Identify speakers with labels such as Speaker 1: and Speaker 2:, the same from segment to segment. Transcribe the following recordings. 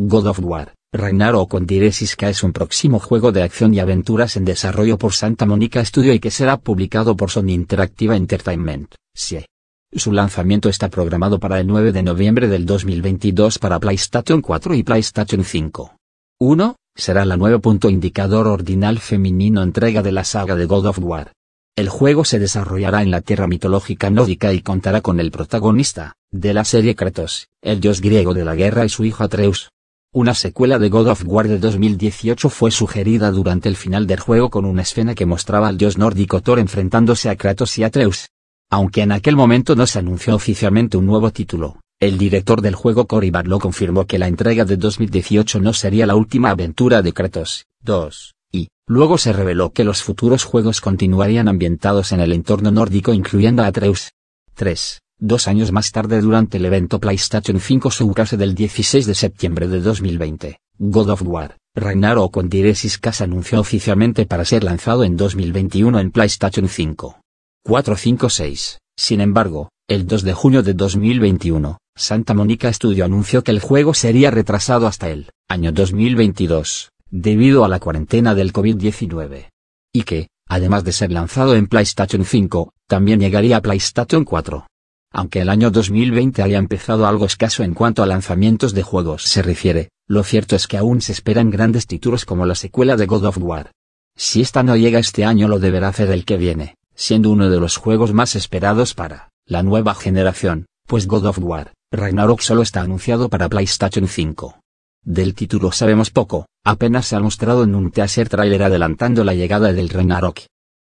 Speaker 1: God of War, Ragnarok con Diresiska es un próximo juego de acción y aventuras en desarrollo por Santa Monica Studio y que será publicado por Sony Interactive Entertainment, e. Su lanzamiento está programado para el 9 de noviembre del 2022 para PlayStation 4 y PlayStation 5. 1. Será la nueva punto indicador ordinal femenino entrega de la saga de God of War. El juego se desarrollará en la tierra mitológica nórdica y contará con el protagonista, de la serie Kratos, el dios griego de la guerra y su hijo Atreus, una secuela de God of War de 2018 fue sugerida durante el final del juego con una escena que mostraba al dios nórdico Thor enfrentándose a Kratos y Atreus. Aunque en aquel momento no se anunció oficialmente un nuevo título, el director del juego Cory Barlow confirmó que la entrega de 2018 no sería la última aventura de Kratos 2, y, luego se reveló que los futuros juegos continuarían ambientados en el entorno nórdico incluyendo a Atreus. 3. Dos años más tarde durante el evento PlayStation 5 Showcase del 16 de septiembre de 2020, God of War, Ragnarok con diresis se anunció oficialmente para ser lanzado en 2021 en PlayStation 5. 456. Sin embargo, el 2 de junio de 2021, Santa Monica Studio anunció que el juego sería retrasado hasta el año 2022, debido a la cuarentena del COVID-19. Y que, además de ser lanzado en PlayStation 5, también llegaría a PlayStation 4. Aunque el año 2020 haya empezado algo escaso en cuanto a lanzamientos de juegos se refiere, lo cierto es que aún se esperan grandes títulos como la secuela de God of War. Si esta no llega este año lo deberá hacer el que viene, siendo uno de los juegos más esperados para la nueva generación, pues God of War, Ragnarok solo está anunciado para PlayStation 5. Del título sabemos poco, apenas se ha mostrado en un teaser trailer adelantando la llegada del Ragnarok.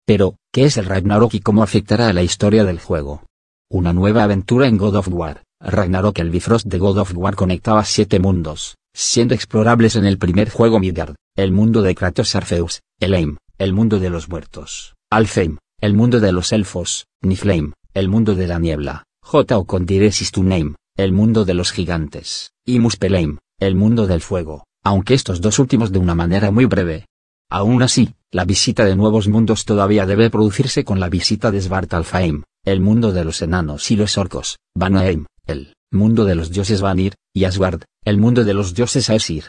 Speaker 1: Pero, ¿qué es el Ragnarok y cómo afectará a la historia del juego? Una nueva aventura en God of War, Ragnarok el Bifrost de God of War conectaba siete mundos, siendo explorables en el primer juego Midgard, el mundo de Kratos Arceus, Elaim, el mundo de los muertos, Alfheim, el mundo de los elfos, Niflheim, el mundo de la niebla, J. O. el mundo de los gigantes, y Muspelheim, el mundo del fuego, aunque estos dos últimos de una manera muy breve. Aún así, la visita de nuevos mundos todavía debe producirse con la visita de Svartalfheim, el mundo de los enanos y los orcos, Vanaheim, el mundo de los dioses Vanir, y Asgard, el mundo de los dioses Aesir.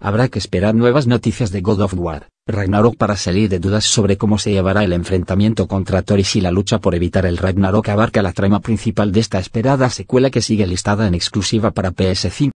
Speaker 1: Habrá que esperar nuevas noticias de God of War, Ragnarok para salir de dudas sobre cómo se llevará el enfrentamiento contra Thor y la lucha por evitar el Ragnarok abarca la trama principal de esta esperada secuela que sigue listada en exclusiva para PS5.